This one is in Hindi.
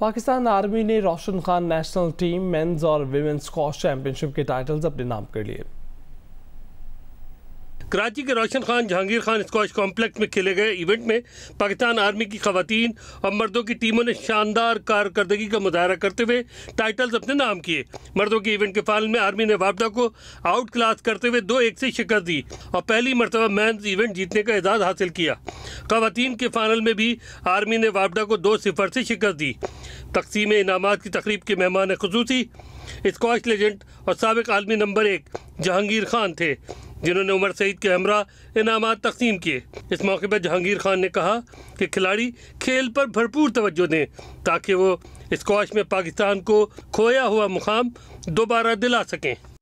पाकिस्तान आर्मी ने Roshan Khan national team men's और वीमेंस स्कॉश चैंपियनशिप के टाइटल्स अपने नाम कर लिए कराची के रोशन खान जहांगीर खान स्कॉश कॉम्प्लेक्स में खेले गए इवेंट में पाकिस्तान आर्मी की खातन और मर्दों की टीमों ने शानदार कारकर्दगी का मुजाहरा करते हुए टाइटल्स अपने नाम किए मर्दों के इवेंट के फाइनल में आर्मी ने वापदा को आउट क्लास करते हुए दो एक से शिकस्त दी और पहली मरतबा मैन इवेंट जीतने का एजाज़ हासिल किया खवतान के फाइनल में भी आर्मी ने वापडा को दो सिफर से शिकस्त दी तकसीम इनाम की तकरीब के मेहमान खसूसी स्कॉश लेजेंड और सबक आलमी नंबर एक जहांगीर खान थे जिन्होंने उमर सईद के हमरा इनाम तकसीम किए इस मौके पर जहांगीर खान ने कहा कि खिलाड़ी खेल पर भरपूर तवज्जो दें ताकि वो स्कॉश में पाकिस्तान को खोया हुआ मुकाम दोबारा दिला सकें